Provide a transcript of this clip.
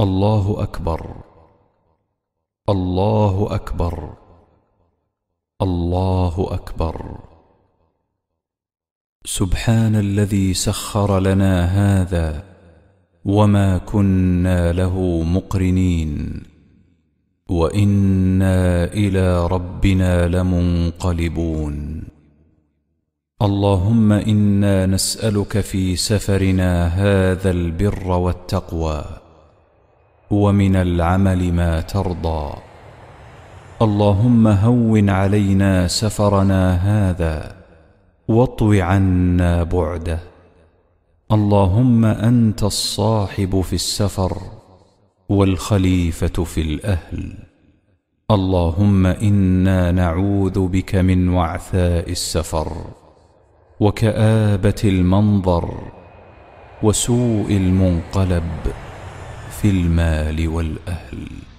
الله اكبر الله اكبر الله اكبر سبحان الذي سخر لنا هذا وما كنا له مقرنين وانا الى ربنا لمنقلبون اللهم انا نسالك في سفرنا هذا البر والتقوى ومن العمل ما ترضى اللهم هون علينا سفرنا هذا واطو عنا بعده اللهم أنت الصاحب في السفر والخليفة في الأهل اللهم إنا نعوذ بك من وعثاء السفر وكآبة المنظر وسوء المنقلب في المال والاهل